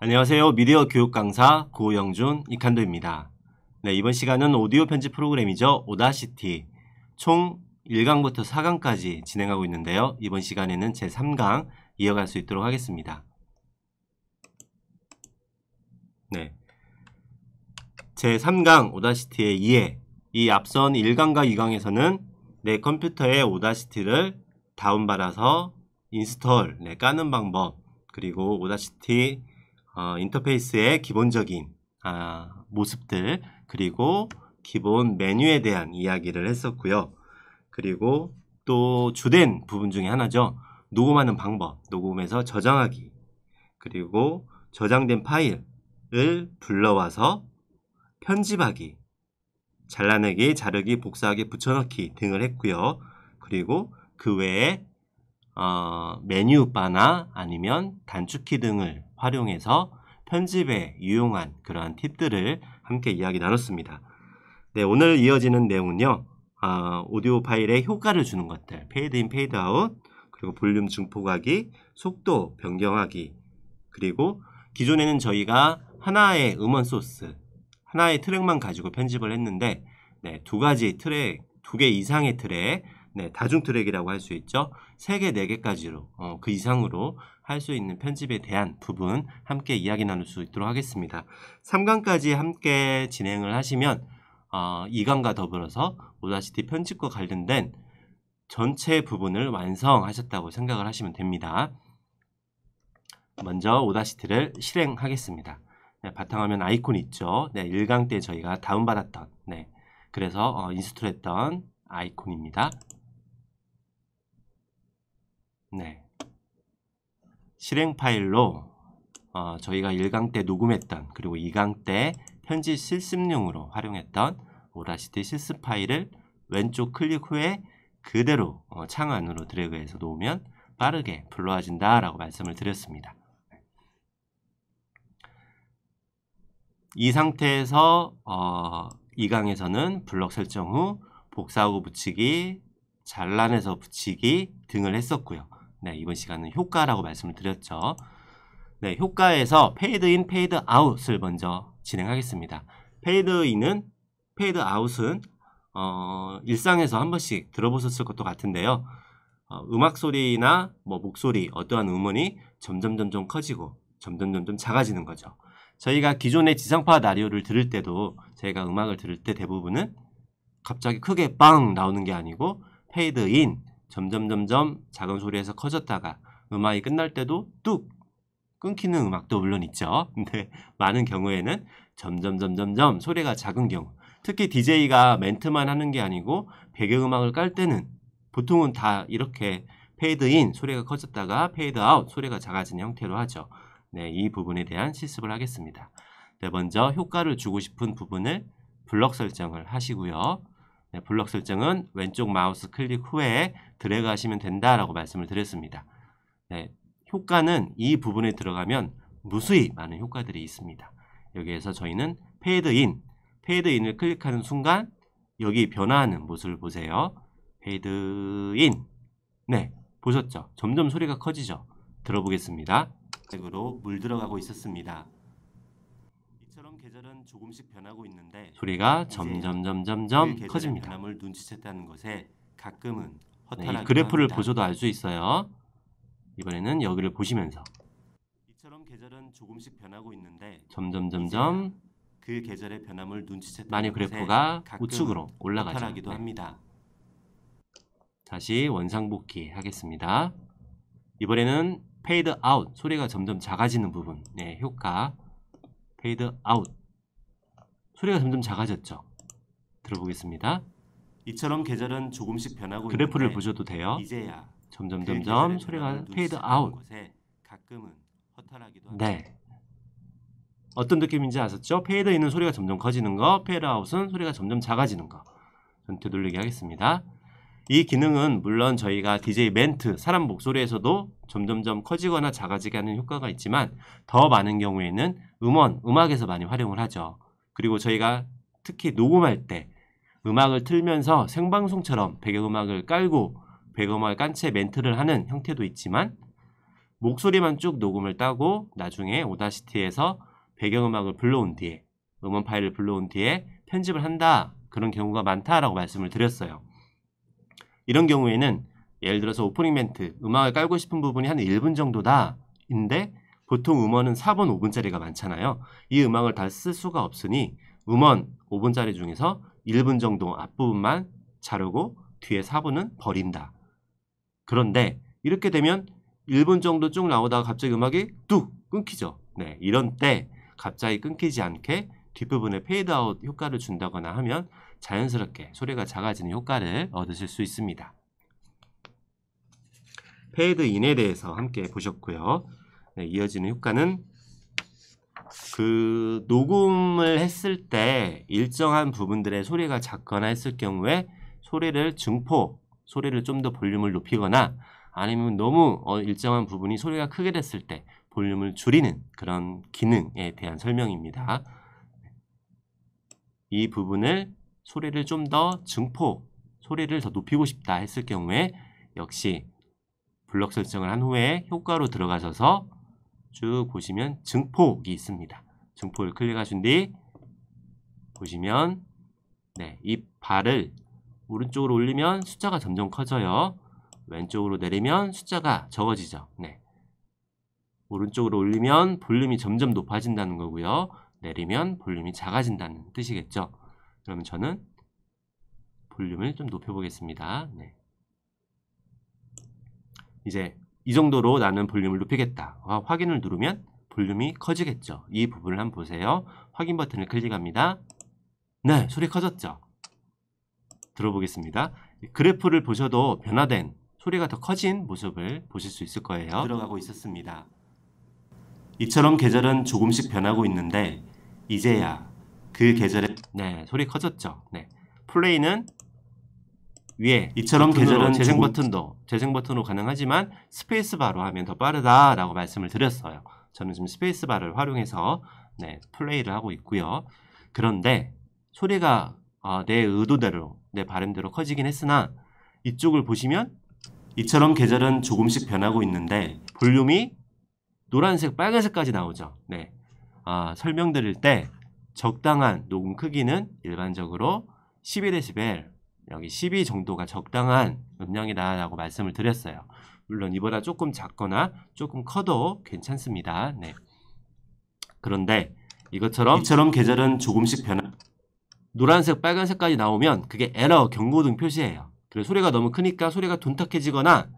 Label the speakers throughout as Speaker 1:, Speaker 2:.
Speaker 1: 안녕하세요. 미디어 교육 강사 고영준 이칸도입니다. 네, 이번 시간은 오디오 편집 프로그램이죠. 오다시티. 총 1강부터 4강까지 진행하고 있는데요. 이번 시간에는 제3강 이어갈 수 있도록 하겠습니다. 네. 제3강 오다시티의 이해. 이 앞선 1강과 2강에서는 내 컴퓨터에 오다시티를 다운받아서 인스톨, 네, 까는 방법, 그리고 오다시티 어, 인터페이스의 기본적인 아, 모습들 그리고 기본 메뉴에 대한 이야기를 했었고요. 그리고 또 주된 부분 중에 하나죠. 녹음하는 방법, 녹음해서 저장하기, 그리고 저장된 파일을 불러와서 편집하기, 잘라내기, 자르기, 복사하기, 붙여넣기 등을 했고요. 그리고 그 외에 어, 메뉴바나 아니면 단축키 등을 활용해서 편집에 유용한 그러한 팁들을 함께 이야기 나눴습니다. 네, 오늘 이어지는 내용은요. 아, 오디오 파일에 효과를 주는 것들, 페이드 인, 페이드 아웃, 그리고 볼륨 증폭하기, 속도 변경하기, 그리고 기존에는 저희가 하나의 음원 소스, 하나의 트랙만 가지고 편집을 했는데, 네, 두 가지 트랙, 두 개 이상의 트랙, 네, 다중 트랙이라고 할 수 있죠. 세 개, 네 개까지로, 어, 그 이상으로 할수 있는 편집에 대한 부분 함께 이야기 나눌 수 있도록 하겠습니다. 3강까지 함께 진행을 하시면 어, 2강과 더불어서 오다시티 편집과 관련된 전체 부분을 완성하셨다고 생각을 하시면 됩니다. 먼저 오다시티를 실행하겠습니다. 네, 바탕화면 아이콘 있죠. 네, 1강 때 저희가 다운받았던 네, 그래서 어, 인스톨했던 아이콘입니다. 네, 실행 파일로 어, 저희가 1강 때 녹음했던 그리고 2강 때 편지 실습용으로 활용했던 오다시티 실습 파일을 왼쪽 클릭 후에 그대로 어, 창 안으로 드래그해서 놓으면 빠르게 불러와진다 라고 말씀을 드렸습니다. 이 상태에서 어, 이 강에서는 블록 설정 후 복사하고 붙이기, 잘라내서 붙이기 등을 했었고요. 네, 이번 시간은 효과라고 말씀을 드렸죠. 네, 효과에서 페이드인, 페이드 아웃을 먼저 진행하겠습니다. 페이드인은 페이드 아웃은 어, 일상에서 한 번씩 들어보셨을 것도 같은데요. 어, 음악 소리나 뭐 목소리 어떠한 음원이 점점 점점 커지고 점점 점점 작아지는 거죠. 저희가 기존의 지상파 라디오를 들을 때도 저희가 음악을 들을 때 대부분은 갑자기 크게 빵 나오는 게 아니고 페이드 인, 점점 점점 작은 소리에서 커졌다가 음악이 끝날 때도 뚝 끊기는 음악도 물론 있죠. 근데 많은 경우에는 점점 점점점 소리가 작은 경우 특히 DJ가 멘트만 하는 게 아니고 배경음악을 깔 때는 보통은 다 이렇게 페이드인 소리가 커졌다가 페이드아웃 소리가 작아지는 형태로 하죠. 네, 이 부분에 대한 실습을 하겠습니다. 네, 먼저 효과를 주고 싶은 부분을 블럭 설정을 하시고요. 네, 블럭 설정은 왼쪽 마우스 클릭 후에 드래그 하시면 된다라고 말씀을 드렸습니다. 네, 효과는 이 부분에 들어가면 무수히 많은 효과들이 있습니다. 여기에서 저희는 페이드인, 페이드인을 클릭하는 순간 여기 변화하는 모습을 보세요. 페이드인, 네, 보셨죠? 점점 소리가 커지죠? 들어보겠습니다. 으로물 들어가고 있었습니다. 조금씩 변하고 있는데 소리가 점점 점점점 그 커집니다. 변함을 눈치챘다는 것에 가끔은 네, 그래프를 합니다. 보셔도 알 수 있어요. 이번에는 여기를 보시면서 이처럼 계절은 조금씩 변하고 있는데 점점 점점 그 계절의 변함을 눈치챘다. 만이 그래프가 우측으로 올라가기도 네. 합니다. 다시 원상복귀 하겠습니다. 이번에는 페이드 아웃 소리가 점점 작아지는 부분 네, 효과 페이드 아웃 소리가 점점 작아졌죠. 들어보겠습니다. 이처럼 계절은 조금씩 변하고 그래프를 보셔도 돼요. 이제야 점점 점점 소리가 페이드 아웃. 가끔은 허탈하기도 네. 어떤 느낌인지 아셨죠? 페이드 있는 소리가 점점 커지는 거, 페이드 아웃은 소리가 점점 작아지는 거. 전되 돌리기 하겠습니다. 이 기능은 물론 저희가 DJ 멘트, 사람 목소리에서도 점점점 커지거나 작아지게 하는 효과가 있지만 더 많은 경우에는 음원, 음악에서 많이 활용을 하죠. 그리고 저희가 특히 녹음할 때 음악을 틀면서 생방송처럼 배경음악을 깔고 배경음악을 깐 채 멘트를 하는 형태도 있지만 목소리만 쭉 녹음을 따고 나중에 오다시티에서 배경음악을 불러온 뒤에 음원 파일을 불러온 뒤에 편집을 한다 그런 경우가 많다라고 말씀을 드렸어요. 이런 경우에는 예를 들어서 오프닝 멘트, 음악을 깔고 싶은 부분이 한 1분 정도다. 인데 보통 음원은 4분 5분짜리가 많잖아요. 이 음악을 다 쓸 수가 없으니 음원 5분짜리 중에서 1분 정도 앞부분만 자르고 뒤에 4분은 버린다. 그런데 이렇게 되면 1분 정도 쭉 나오다가 갑자기 음악이 뚝 끊기죠. 네, 이런 때 갑자기 끊기지 않게 뒷부분에 페이드아웃 효과를 준다거나 하면 자연스럽게 소리가 작아지는 효과를 얻으실 수 있습니다. 페이드인에 대해서 함께 보셨고요. 네, 이어지는 효과는 그 녹음을 했을 때 일정한 부분들의 소리가 작거나 했을 경우에 소리를 증폭, 소리를 좀 더 볼륨을 높이거나 아니면 너무 어, 일정한 부분이 소리가 크게 됐을 때 볼륨을 줄이는 그런 기능에 대한 설명입니다. 이 부분을 소리를 좀 더 증폭, 소리를 더 높이고 싶다 했을 경우에 역시 블럭 설정을 한 후에 효과로 들어가셔서 쭉 보시면 증폭이 있습니다. 증폭을 클릭하신 뒤 보시면 네, 이 발을 오른쪽으로 올리면 숫자가 점점 커져요. 왼쪽으로 내리면 숫자가 적어지죠. 네. 오른쪽으로 올리면 볼륨이 점점 높아진다는 거고요. 내리면 볼륨이 작아진다는 뜻이겠죠. 그러면 저는 볼륨을 좀 높여보겠습니다. 네. 이제 이 정도로 나는 볼륨을 높이겠다. 어, 확인을 누르면 볼륨이 커지겠죠. 이 부분을 한번 보세요. 확인 버튼을 클릭합니다. 네, 소리 커졌죠. 들어보겠습니다. 그래프를 보셔도 변화된 소리가 더 커진 모습을 보실 수 있을 거예요. 들어가고 있었습니다. 이처럼 계절은 조금씩 변하고 있는데 이제야 그 계절에 네 소리 커졌죠. 네 플레이는 위에 이처럼 계절은 재생 버튼도 재생 버튼으로 가능하지만 스페이스 바로 하면 더 빠르다라고 말씀을 드렸어요. 저는 지금 스페이스 바를 활용해서 네, 플레이를 하고 있고요. 그런데 소리가 어, 내 의도대로 내 바람대로 커지긴 했으나 이쪽을 보시면 이처럼 계절은 조금씩 변하고 있는데 볼륨이 노란색, 빨간색까지 나오죠. 네. 아, 설명드릴 때 적당한 녹음 크기는 일반적으로 11dB 여기 12 정도가 적당한 음량이다라고 말씀을 드렸어요. 물론 이보다 조금 작거나 조금 커도 괜찮습니다. 네. 그런데 이것처럼 이처럼 계절은 조금씩 변화 노란색 빨간색까지 나오면 그게 에러 경고등 표시예요. 그래서 소리가 너무 크니까 소리가 돈탁해지거나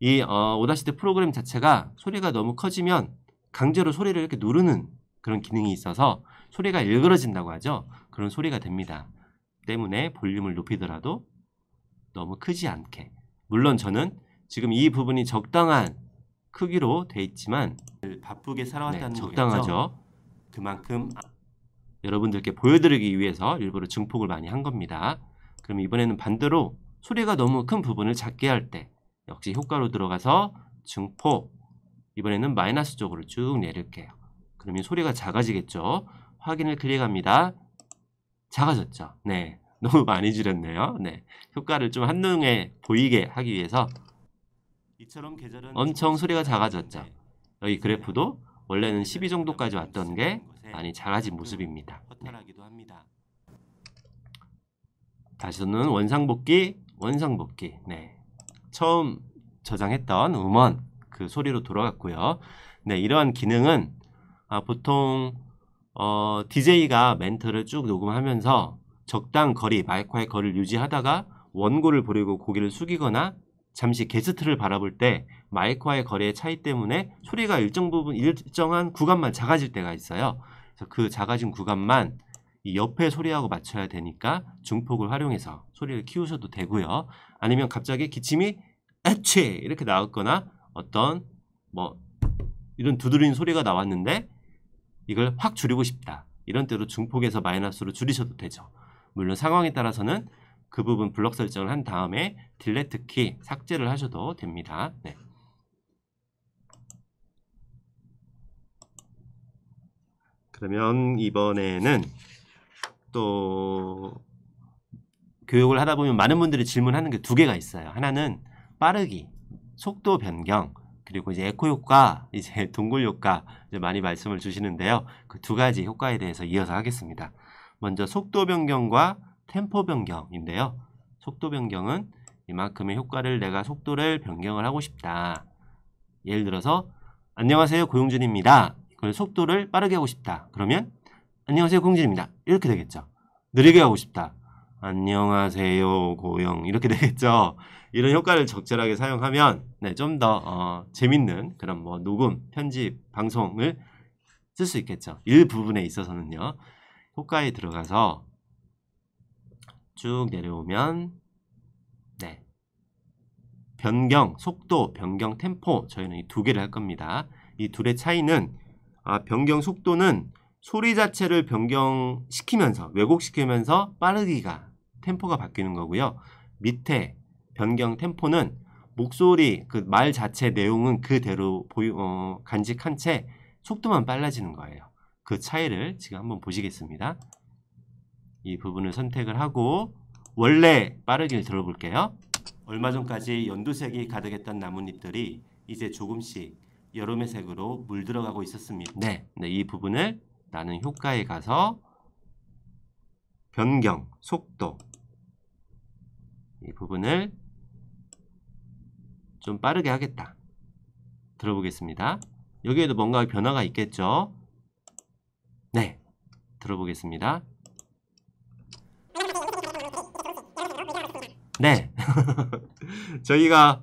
Speaker 1: 이 어, 오다시티 프로그램 자체가 소리가 너무 커지면 강제로 소리를 이렇게 누르는 그런 기능이 있어서 소리가 일그러진다고 하죠. 그런 소리가 됩니다. 때문에 볼륨을 높이더라도 너무 크지 않게 물론 저는 지금 이 부분이 적당한 크기로 돼 있지만 그 바쁘게 살아왔다는 네, 적당하죠. 거겠죠? 그만큼 여러분들께 보여드리기 위해서 일부러 증폭을 많이 한 겁니다. 그럼 이번에는 반대로 소리가 너무 큰 부분을 작게 할 때 역시 효과로 들어가서 증폭 이번에는 마이너스 쪽으로 쭉 내릴게요. 그러면 소리가 작아지겠죠. 확인을 클릭합니다. 작아졌죠. 네. 너무 많이 줄였네요. 네. 효과를 좀 한눈에 보이게 하기 위해서 이처럼 계절은 엄청 소리가 작아졌죠. 여기 그래프도 네. 원래는 12 정도까지 왔던 게 많이 작아진 모습입니다. 네. 허탈하기도 네. 다시는 원상복귀, 원상복귀. 네. 처음 저장했던 음원 그 소리로 돌아갔고요. 네, 이러한 기능은 아, 보통 어, DJ가 멘트를 쭉 녹음하면서 적당 거리, 마이크와의 거리를 유지하다가 원고를 보리고 고개를 숙이거나 잠시 게스트를 바라볼 때 마이크와의 거리의 차이 때문에 소리가 일정 부분 일정한 구간만 작아질 때가 있어요. 그래서 그 작아진 구간만 이 옆에 소리하고 맞춰야 되니까 중폭을 활용해서 소리를 키우셔도 되고요. 아니면 갑자기 기침이 아치 이렇게 나왔거나 어떤 뭐 이런 두드린 소리가 나왔는데 이걸 확 줄이고 싶다. 이런 때로 중폭에서 마이너스로 줄이셔도 되죠. 물론 상황에 따라서는 그 부분 블럭 설정을 한 다음에 딜레트 키 삭제를 하셔도 됩니다. 네. 그러면 이번에는 또 교육을 하다 보면 많은 분들이 질문하는 게 두 개가 있어요. 하나는 빠르기, 속도 변경, 그리고 이제 에코 효과, 이제 동굴 효과 이제 많이 말씀을 주시는데요. 그 두 가지 효과에 대해서 이어서 하겠습니다. 먼저 속도 변경과 템포 변경인데요. 속도 변경은 이만큼의 효과를 내가 속도를 변경을 하고 싶다. 예를 들어서 안녕하세요 고용준입니다. 그 속도를 빠르게 하고 싶다. 그러면 안녕하세요 고용준입니다. 이렇게 되겠죠. 느리게 하고 싶다. 안녕하세요 고용 이렇게 되겠죠. 이런 효과를 적절하게 사용하면 네, 좀더 어, 재밌는 그런 뭐 녹음, 편집, 방송을 쓸 수 있겠죠. 일부분에 있어서는요. 효과에 들어가서 쭉 내려오면 네. 변경, 속도, 변경 템포 저희는 이 두 개를 할 겁니다. 이 둘의 차이는 아, 변경 속도는 소리 자체를 변경시키면서 왜곡시키면서 빠르기가 템포가 바뀌는 거고요. 밑에 변경 템포는 목소리 그 말 자체 내용은 그대로 보유, 어, 간직한 채 속도만 빨라지는 거예요. 그 차이를 지금 한번 보시겠습니다. 이 부분을 선택을 하고 원래 빠르게 들어볼게요. 얼마 전까지 연두색이 가득했던 나뭇잎들이 이제 조금씩 여름의 색으로 물들어가고 있었습니다. 네, 네, 이 부분을 나는 효과에 가서 변경, 속도 이 부분을 좀 빠르게 하겠다. 들어보겠습니다. 여기에도 뭔가 변화가 있겠죠? 네. 들어보겠습니다. 네. 저희가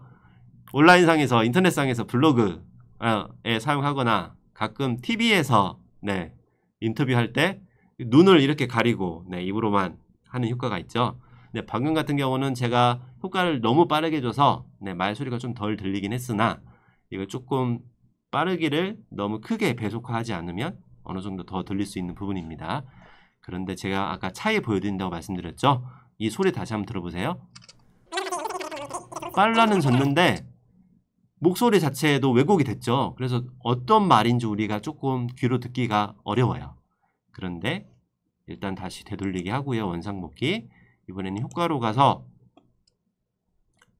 Speaker 1: 온라인상에서, 인터넷상에서 블로그에 사용하거나 가끔 TV에서 네, 인터뷰할 때 눈을 이렇게 가리고 네, 입으로만 하는 효과가 있죠. 네, 방금 같은 경우는 제가 효과를 너무 빠르게 줘서 네, 말소리가 좀 덜 들리긴 했으나 이걸 조금 빠르기를 너무 크게 배속화하지 않으면 어느 정도 더 들릴 수 있는 부분입니다. 그런데 제가 아까 차이 보여드린다고 말씀드렸죠? 이 소리 다시 한번 들어보세요. 빨라는 졌는데 목소리 자체도 왜곡이 됐죠. 그래서 어떤 말인지 우리가 조금 귀로 듣기가 어려워요. 그런데 일단 다시 되돌리기 하고요. 원상 복귀. 이번에는 효과로 가서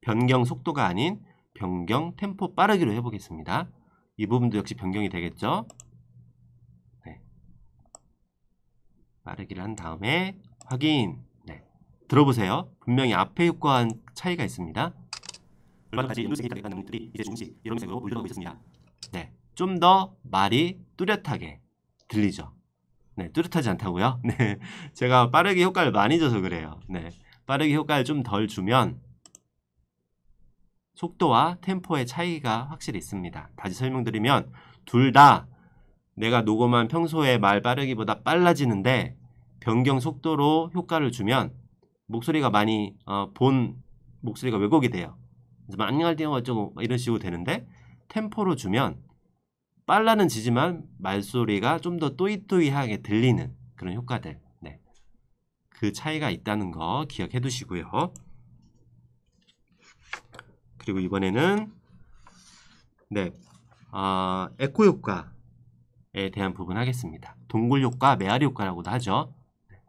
Speaker 1: 변경 속도가 아닌 변경 템포 빠르기로 해보겠습니다. 이 부분도 역시 변경이 되겠죠? 네. 빠르기를 한 다음에 확인 네. 들어보세요. 분명히 앞에 효과와 차이가 있습니다. 얼마까지 음색이 다르다는 능들이 이제 조금씩 이런 색으로 올려가고 있습니다. 네, 좀 더 말이 뚜렷하게 들리죠. 네, 뚜렷하지 않다고요? 네. 제가 빠르게 효과를 많이 줘서 그래요. 네. 빠르게 효과를 좀 덜 주면 속도와 템포의 차이가 확실히 있습니다. 다시 설명드리면 둘 다 내가 녹음한 평소에 말 빠르기보다 빨라지는데 변경 속도로 효과를 주면 목소리가 많이 어, 본 목소리가 왜곡이 돼요. 그래서 뭐 안녕할 때와 어쩌고 이런 식으로 되는데 템포로 주면 빨라는 지지만 말소리가 좀 더 또이또이하게 들리는 그런 효과들. 네. 그 차이가 있다는 거 기억해 두시고요. 그리고 이번에는 네. 어, 에코 효과에 대한 부분 하겠습니다. 동굴 효과, 메아리 효과라고도 하죠. 네.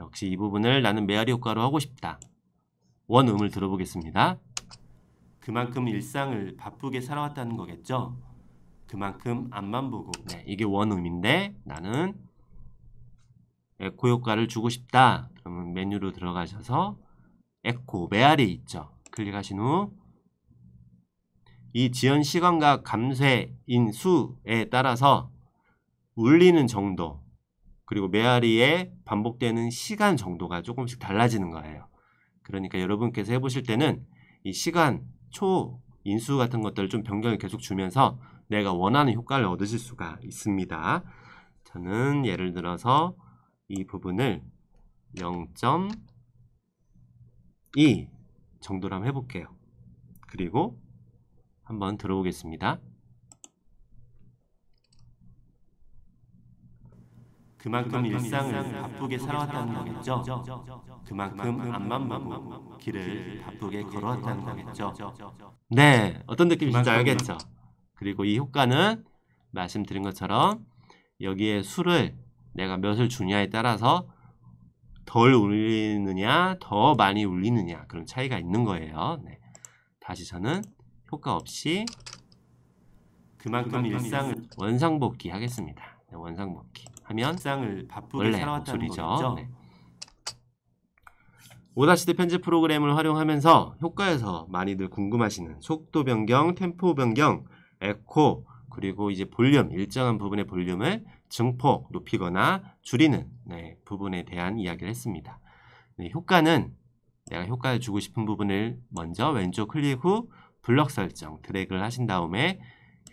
Speaker 1: 역시 이 부분을 나는 메아리 효과로 하고 싶다. 원음을 들어보겠습니다. 그만큼 일상을 바쁘게 살아왔다는 거겠죠? 그만큼 앞만 보고 네, 이게 원음인데 나는 에코 효과를 주고 싶다. 그러면 메뉴로 들어가셔서 에코 메아리 있죠. 클릭하신 후 이 지연 시간과 감쇄인 수에 따라서 울리는 정도 그리고 메아리에 반복되는 시간 정도가 조금씩 달라지는 거예요. 그러니까 여러분께서 해보실 때는 이 시간, 초, 인수 같은 것들을 좀 변경을 계속 주면서 내가 원하는 효과를 얻으실 수가 있습니다. 저는 예를 들어서 이 부분을 0.2 정도로 한번 해볼게요. 그리고 한번 들어오겠습니다. 그만큼, 그만큼 일상을, 일상을 바쁘게 살아왔다는 거겠죠. 거겠죠? 그만큼, 앞만 보고 길을 바쁘게 걸어왔다는 거겠죠. 거겠죠? 네, 어떤 느낌인지 알겠죠? 그리고 이 효과는 말씀드린 것처럼 여기에 수를 내가 몇을 주냐에 따라서 덜 울리느냐 더 많이 울리느냐 그런 차이가 있는 거예요 네. 다시 저는 효과 없이 그만큼, 그만큼 일상을 일상. 원상복귀 하겠습니다 네, 원상복귀 하면 일상을 바쁘게 살아왔다는 목소리죠 네. 5-대 편집 프로그램을 활용하면서 효과에서 많이들 궁금하시는 속도 변경, 템포 변경, 에코 그리고 이제 볼륨 일정한 부분의 볼륨을 증폭 높이거나 줄이는 네, 부분에 대한 이야기를 했습니다. 네, 효과는 내가 효과를 주고 싶은 부분을 먼저 왼쪽 클릭 후 블럭 설정 드래그를 하신 다음에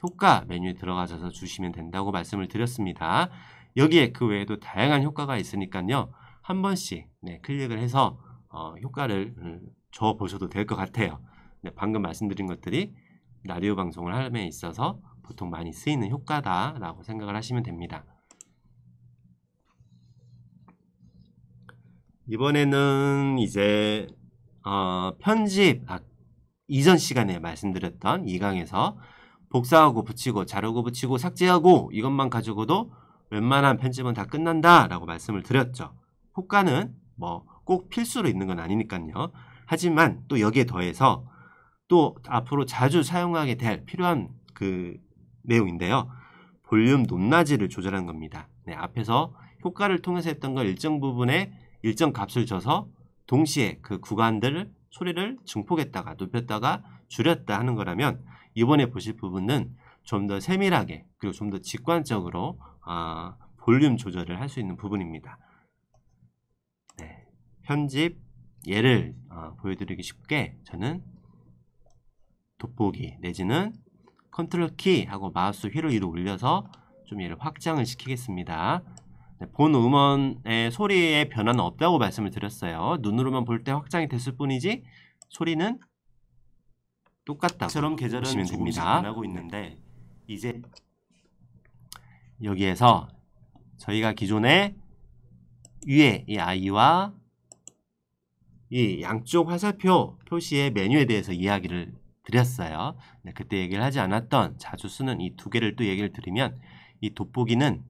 Speaker 1: 효과 메뉴에 들어가셔서 주시면 된다고 말씀을 드렸습니다. 여기에 그 외에도 다양한 효과가 있으니까요. 한 번씩 네, 클릭을 해서 어, 효과를 음, 줘 보셔도 될 것 같아요. 네, 방금 말씀드린 것들이 라디오 방송을 함에 있어서 보통 많이 쓰이는 효과다라고 생각을 하시면 됩니다. 이번에는 이제 어, 편집 아, 이전 시간에 말씀드렸던 2강에서 복사하고 붙이고 자르고 붙이고 삭제하고 이것만 가지고도 웬만한 편집은 다 끝난다라고 말씀을 드렸죠. 효과는 뭐 꼭 필수로 있는 건 아니니까요. 하지만 또 여기에 더해서 또 앞으로 자주 사용하게 될 필요한 그 내용인데요. 볼륨 높낮이를 조절한 겁니다. 네, 앞에서 효과를 통해서 했던 걸 일정 부분에 일정 값을 줘서 동시에 그 구간들을 소리를 증폭했다가 높였다가 줄였다 하는 거라면 이번에 보실 부분은 좀 더 세밀하게 그리고 좀 더 직관적으로 어, 볼륨 조절을 할 수 있는 부분입니다. 네, 편집 예를 어, 보여드리기 쉽게 저는 돋보기 내지는 컨트롤 키 하고 마우스 휠을 위로 올려서 좀 얘를 확장을 시키겠습니다. 네, 본 음원의 소리에 변화는 없다고 말씀을 드렸어요. 눈으로만 볼 때 확장이 됐을 뿐이지 소리는 똑같다고 처럼 계절은 조금씩 변하고 있는데 이제 여기에서 저희가 기존에 위에 이 아이와 이 양쪽 화살표 표시의 메뉴에 대해서 이야기를 드렸어요. 네, 그때 얘기를 하지 않았던 자주 쓰는 이 두 개를 또 얘기를 드리면 이 돋보기는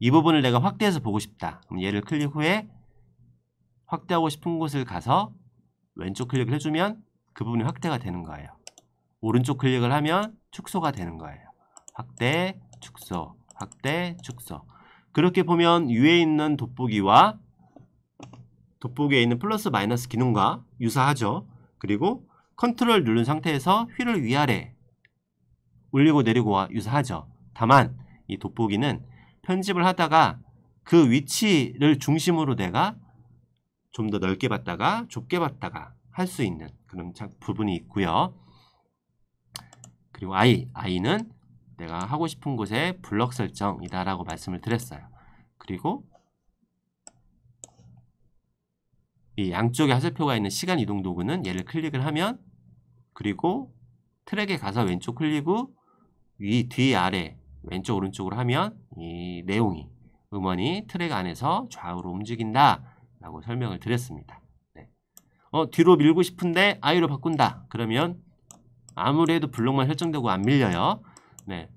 Speaker 1: 이 부분을 내가 확대해서 보고 싶다. 그럼 얘를 클릭 후에 확대하고 싶은 곳을 가서 왼쪽 클릭을 해주면 그 부분이 확대가 되는 거예요. 오른쪽 클릭을 하면 축소가 되는 거예요. 확대, 축소, 확대, 축소. 그렇게 보면 위에 있는 돋보기와 돋보기에 있는 플러스 마이너스 기능과 유사하죠. 그리고 컨트롤 누른 상태에서 휠을 위아래 올리고 내리고와 유사하죠. 다만 이 돋보기는 편집을 하다가 그 위치를 중심으로 내가 좀 더 넓게 봤다가 좁게 봤다가 할 수 있는 그런 부분이 있고요. 그리고 I, I는 내가 하고 싶은 곳에 블럭 설정이다라고 말씀을 드렸어요. 그리고 이 양쪽에 화살표가 있는 시간 이동 도구는 얘를 클릭을 하면 그리고 트랙에 가서 왼쪽 클릭후 위, 뒤, 아래 왼쪽 오른쪽으로 하면 이 내용이 음원이 트랙 안에서 좌우로 움직인다 라고 설명을 드렸습니다. 네. 어, 뒤로 밀고 싶은데 아이로 바꾼다. 그러면 아무래도 블록만 설정되고 안 밀려요. 네.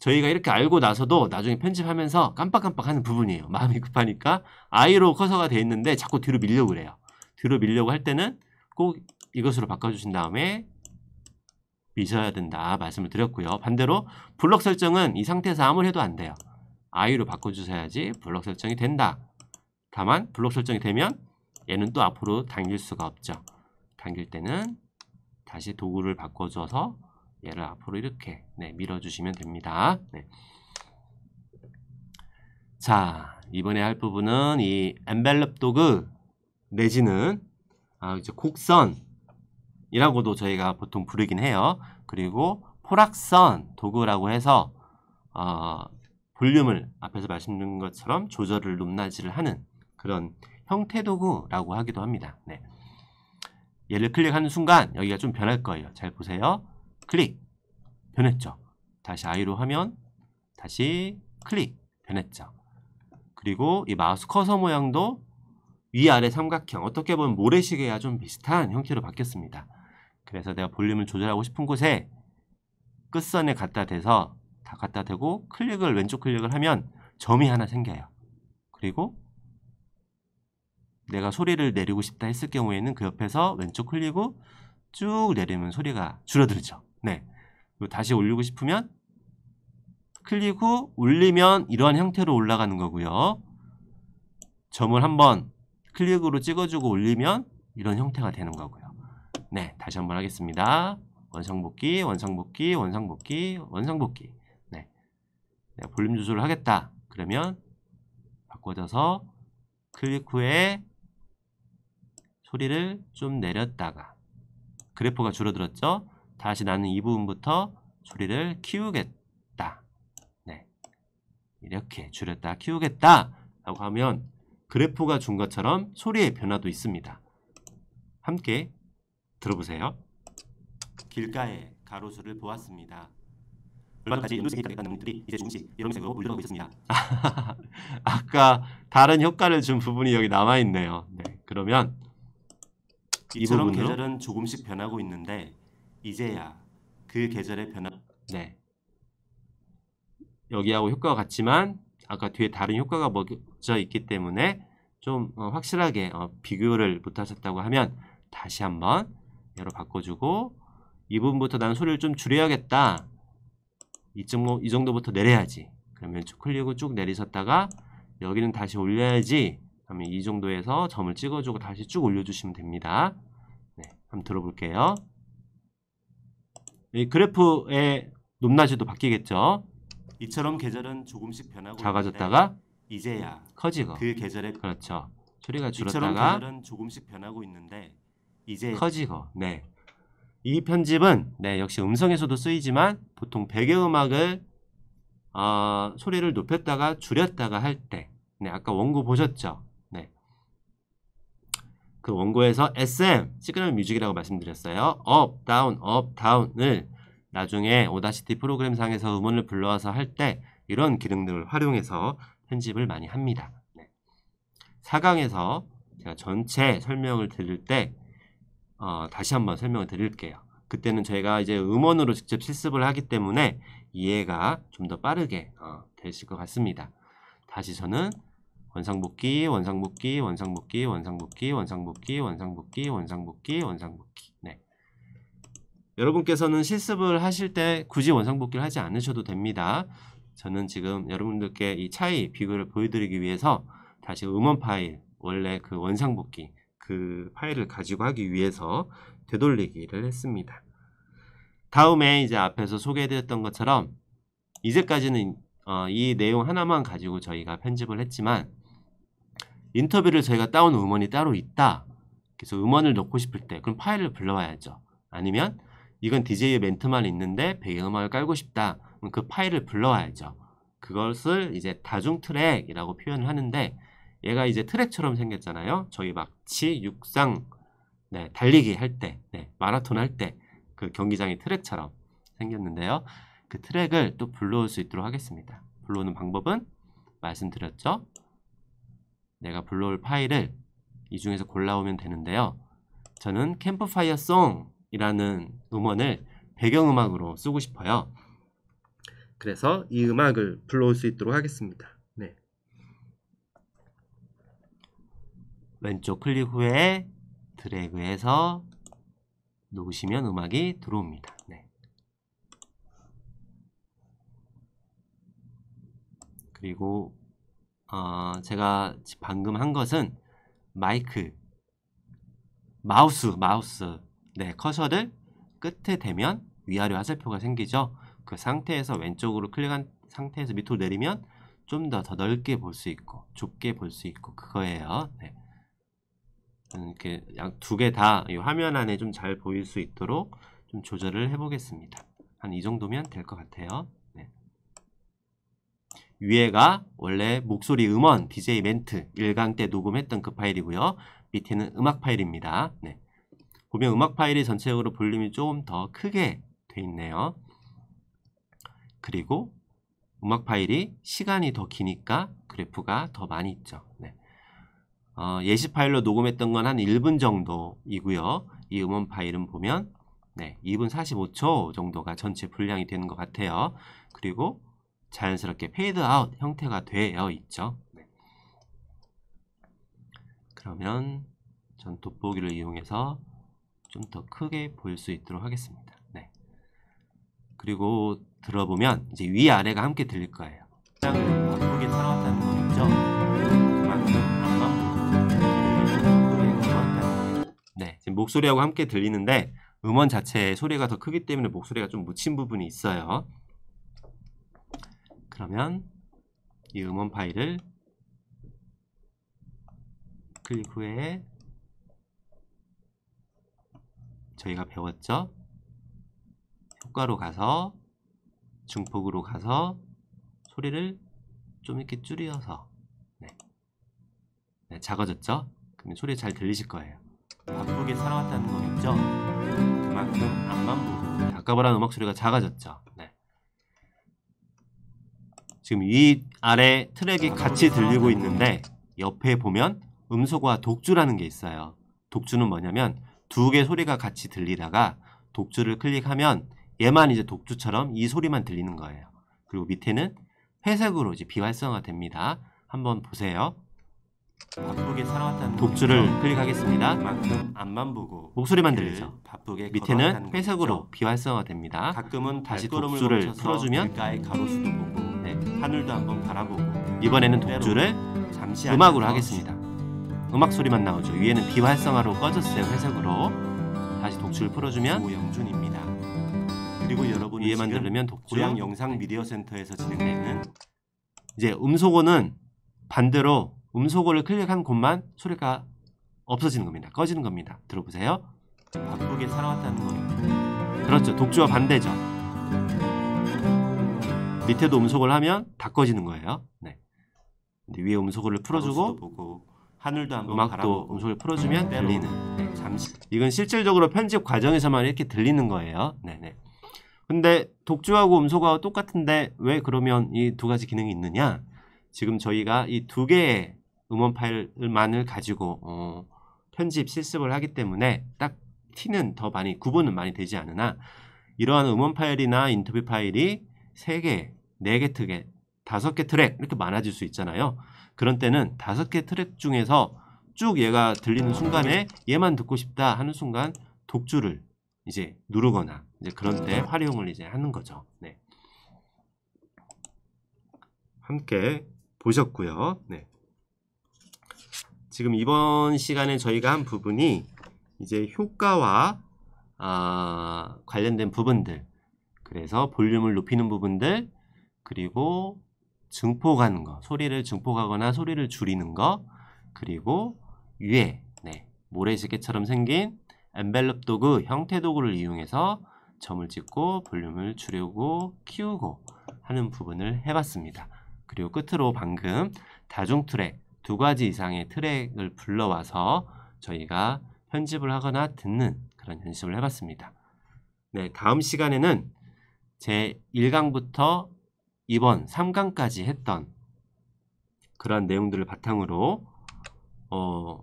Speaker 1: 저희가 이렇게 알고 나서도 나중에 편집하면서 깜빡깜빡하는 부분이에요. 마음이 급하니까 아이로 커서가 돼 있는데 자꾸 뒤로 밀려고 그래요. 뒤로 밀려고 할 때는 꼭 이것으로 바꿔주신 다음에 있어야 된다 말씀을 드렸고요. 반대로 블럭 설정은 이 상태에서 아무리 해도 안 돼요. IU로 바꿔주셔야지 블럭 설정이 된다. 다만 블록 설정이 되면 얘는 또 앞으로 당길 수가 없죠. 당길 때는 다시 도구를 바꿔줘서 얘를 앞으로 이렇게 네, 밀어주시면 됩니다. 네. 자 이번에 할 부분은 이 envelope 도그 내지는 아, 이제 곡선 이라고도 저희가 보통 부르긴 해요. 그리고 포락선 도구라고 해서 어, 볼륨을 앞에서 말씀드린 것처럼 조절을 높낮이를 하는 그런 형태 도구라고 하기도 합니다. 네. 얘를 클릭하는 순간 여기가 좀 변할 거예요. 잘 보세요. 클릭 변했죠. 다시 I로 하면 다시 클릭 변했죠. 그리고 이 마우스 커서 모양도 위아래 삼각형 어떻게 보면 모래시계와 좀 비슷한 형태로 바뀌었습니다. 그래서 내가 볼륨을 조절하고 싶은 곳에 끝선에 갖다 대서 다 갖다 대고 클릭을 왼쪽 클릭을 하면 점이 하나 생겨요. 그리고 내가 소리를 내리고 싶다 했을 경우에는 그 옆에서 왼쪽 클릭으로 쭉 내리면 소리가 줄어들죠. 네. 다시 올리고 싶으면 클릭 후 올리면 이러한 형태로 올라가는 거고요. 점을 한번 클릭으로 찍어주고 올리면 이런 형태가 되는 거고요. 네, 다시 한번 하겠습니다. 원상복귀, 원상복귀, 원상복귀, 원상복귀. 네. 내가 볼륨 조절을 하겠다. 그러면 바꿔져서 클릭 후에 소리를 좀 내렸다가 그래프가 줄어들었죠? 다시 나는 이 부분부터 소리를 키우겠다. 네. 이렇게 줄였다 키우겠다 라고 하면 그래프가 준 것처럼 소리의 변화도 있습니다. 함께 들어보세요. 길가에 가로수를 보았습니다. 얼마까지 음색이 가득한 음들이 이제 조금씩 이런 색으로 물들어가고 있습니다. 아까 다른 효과를 준 부분이 여기 남아 있네요. 네, 그러면
Speaker 2: 이처럼 계절은
Speaker 1: 조금씩 변하고 있는데 이제야 그 계절의 변화. 네. 여기하고 효과가 같지만 아까 뒤에 다른 효과가 먹져 있기 때문에 좀 어, 확실하게 어, 비교를 못하셨다고 하면 다시 한번 얘로 바꿔주고 이분부터난 소리를 좀 줄여야겠다 이, 정이 정도부터 내려야지 그러면 쭉 클릭을 쭉 내리셨다가 여기는 다시 올려야지 하면 이 정도에서 점을 찍어주고 다시 쭉 올려주시면 됩니다 네, 한번 들어볼게요 이 그래프의 높낮이도 바뀌겠죠 이처럼 계절은 조금씩 변하고 작아졌다가 이제야 커지고 그 계절에 그렇죠 소리가 줄었다가 이처럼 계절은 조금씩 변하고 있는데 이제 커지고 네. 이 편집은 네, 역시 음성에서도 쓰이지만 보통 배경음악을 어, 소리를 높였다가 줄였다가 할때 네, 아까 원고 보셨죠? 네. 그 원고에서 SM, 시그널 뮤직이라고 말씀드렸어요. 업, 다운, 업, 다운을 나중에 오다시티 프로그램 상에서 음원을 불러와서 할 때 이런 기능들을 활용해서 편집을 많이 합니다. 네. 4강에서 제가 전체 설명을 드릴 때 어, 다시 한번 설명을 드릴게요. 그때는 저희가 이제 음원으로 직접 실습을 하기 때문에 이해가 좀 더 빠르게 어, 되실 것 같습니다. 다시 저는 원상복귀, 원상복귀, 원상복귀, 원상복귀, 원상복귀, 원상복귀, 원상복귀, 원상복귀. 네. 여러분께서는 실습을 하실 때 굳이 원상복귀를 하지 않으셔도 됩니다. 저는 지금 여러분들께 이 차이 비교를 보여드리기 위해서 다시 음원 파일, 원래 그 원상복귀 그 파일을 가지고 하기 위해서 되돌리기를 했습니다. 다음에 이제 앞에서 소개해드렸던 것처럼 이제까지는 어, 이 내용 하나만 가지고 저희가 편집을 했지만 인터뷰를 저희가 따온 음원이 따로 있다. 그래서 음원을 넣고 싶을 때 그럼 파일을 불러와야죠. 아니면 이건 DJ의 멘트만 있는데 배경음악을 깔고 싶다. 그럼 그 파일을 불러와야죠. 그것을 이제 다중 트랙이라고 표현을 하는데 얘가 이제 트랙처럼 생겼잖아요. 저희 막치 육상 네, 달리기 할 때, 네, 마라톤 할 때 그경기장이 트랙처럼 생겼는데요. 그 트랙을 또 불러올 수 있도록 하겠습니다. 불러오는 방법은 말씀드렸죠. 내가 불러올 파일을 이 중에서 골라오면 되는데요. 저는 캠프파이어 송이라는 음원을 배경음악으로 쓰고 싶어요. 그래서 이 음악을 불러올 수 있도록 하겠습니다. 왼쪽 클릭 후에 드래그해서 놓으시면 음악이 들어옵니다. 네. 그리고 어, 제가 방금 한 것은 마이크, 마우스, 마우스, 네 커서를 끝에 대면 위아래 화살표가 생기죠. 그 상태에서 왼쪽으로 클릭한 상태에서 밑으로 내리면 좀 더 더 넓게 볼 수 있고 좁게 볼 수 있고 그거예요. 네. 이렇게 두 개 다 화면 안에 좀 잘 보일 수 있도록 좀 조절을 해보겠습니다. 한 이 정도면 될 것 같아요. 네. 위에가 원래 목소리 음원, DJ 멘트, 1강때 녹음했던 그 파일이고요. 밑에는 음악 파일입니다. 네. 보면 음악 파일이 전체적으로 볼륨이 조금 더 크게 돼 있네요. 그리고 음악 파일이 시간이 더 기니까 그래프가 더 많이 있죠. 네. 어, 예시 파일로 녹음했던 건 한 1분 정도이고요. 이 음원 파일은 보면 네, 2분 45초 정도가 전체 분량이 되는 것 같아요. 그리고 자연스럽게 페이드 아웃 형태가 되어 있죠. 네. 그러면 전 돋보기를 이용해서 좀 더 크게 볼 수 있도록 하겠습니다. 네. 그리고 들어보면 이제 위아래가 함께 들릴 거예요. 시작은 반복이 살아왔다는 거겠죠. 네, 지금 목소리하고 함께 들리는데 음원 자체의 소리가 더 크기 때문에 목소리가 좀 묻힌 부분이 있어요. 그러면 이 음원 파일을 클릭 후에 저희가 배웠죠? 효과로 가서 중폭으로 가서 소리를 좀 이렇게 줄여서 네. 네, 작아졌죠? 그럼 소리 잘 들리실 거예요. 바쁘게 살아왔다는 거겠죠. 그만큼 앞만 보고 아까보다는 음악 소리가 작아졌죠. 네. 지금 위 아래 트랙이 같이 들리고 있는데 옆에 보면 음소거와 독주라는 게 있어요. 독주는 뭐냐면 두 개 소리가 같이 들리다가 독주를 클릭하면 얘만 이제 독주처럼 이 소리만 들리는 거예요. 그리고 밑에는 회색으로 이제 비활성화 됩니다. 한번 보세요. 바쁘게 살아왔다는 독주를 클릭하겠습니다. 만큼 앞만 보고 목소리만 그 들리죠. 바쁘게 밑에는 회색으로 비활성화됩니다. 가끔은 다시 독주를 풀어주면 가의 가로수도 보고 네. 하늘도 한번 바라보고 이번에는 독주를 음악으로 하겠습니다. 음악 소리만 나오죠. 위에는 비활성화로 꺼졌어요. 회색으로 다시 독주를 풀어주면 오영준입니다. 그리고 여러분 위에만 들으면 독주 고향 영상 네. 미디어 센터에서 진행되는 이제 음소거는 반대로 음소거를 클릭한 곳만 소리가 없어지는 겁니다. 꺼지는 겁니다. 들어보세요. 바쁘게 살아왔다는 거예요. 그렇죠. 독주와 반대죠. 밑에도 음소거를 하면 다 꺼지는 거예요. 네. 근데 위에 음소거를 풀어주고 보고, 하늘도 한번 음악도 바라보고, 음소거를 풀어주면 들리는. 네. 네, 잠시. 이건 실질적으로 편집 과정에서만 이렇게 들리는 거예요. 네네. 네. 근데 독주하고 음소거하고 똑같은데 왜 그러면 이 두 가지 기능이 있느냐? 지금 저희가 이 두 개의 음원 파일만을 가지고 어, 편집 실습을 하기 때문에 딱 티는 더 많이 구분은 많이 되지 않으나 이러한 음원 파일이나 인터뷰 파일이 3개, 4개 트랙, 5개 트랙 이렇게 많아질 수 있잖아요. 그런 때는 5개 트랙 중에서 쭉 얘가 들리는 순간에 얘만 듣고 싶다 하는 순간 독주를 이제 누르거나 이제 그런 때 음. 활용을 이제 하는 거죠. 네. 함께 보셨고요. 네. 지금 이번 시간에 저희가 한 부분이 이제 효과와 아, 관련된 부분들 그래서 볼륨을 높이는 부분들 그리고 증폭하는 거 소리를 증폭하거나 소리를 줄이는 거 그리고 위에 네, 모래시계처럼 생긴 엠벨롭 도구 형태 도구를 이용해서 점을 찍고 볼륨을 줄이고 키우고 하는 부분을 해봤습니다. 그리고 끝으로 방금 다중 트랙 두 가지 이상의 트랙을 불러와서 저희가 편집을 하거나 듣는 그런 연습을 해봤습니다. 네, 다음 시간에는 제 1강부터 이번 3강까지 했던 그런 내용들을 바탕으로 어,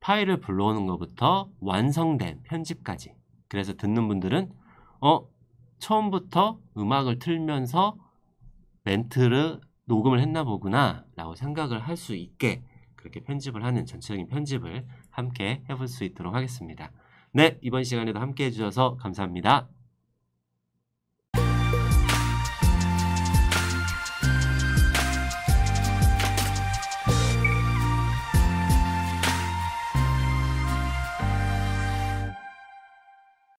Speaker 1: 파일을 불러오는 것부터 완성된 편집까지 그래서 듣는 분들은 어 처음부터 음악을 틀면서 멘트를 녹음을 했나 보구나 라고 생각을 할 수 있게 그렇게 편집을 하는 전체적인 편집을 함께 해볼 수 있도록 하겠습니다. 네, 이번 시간에도 함께 해주셔서 감사합니다.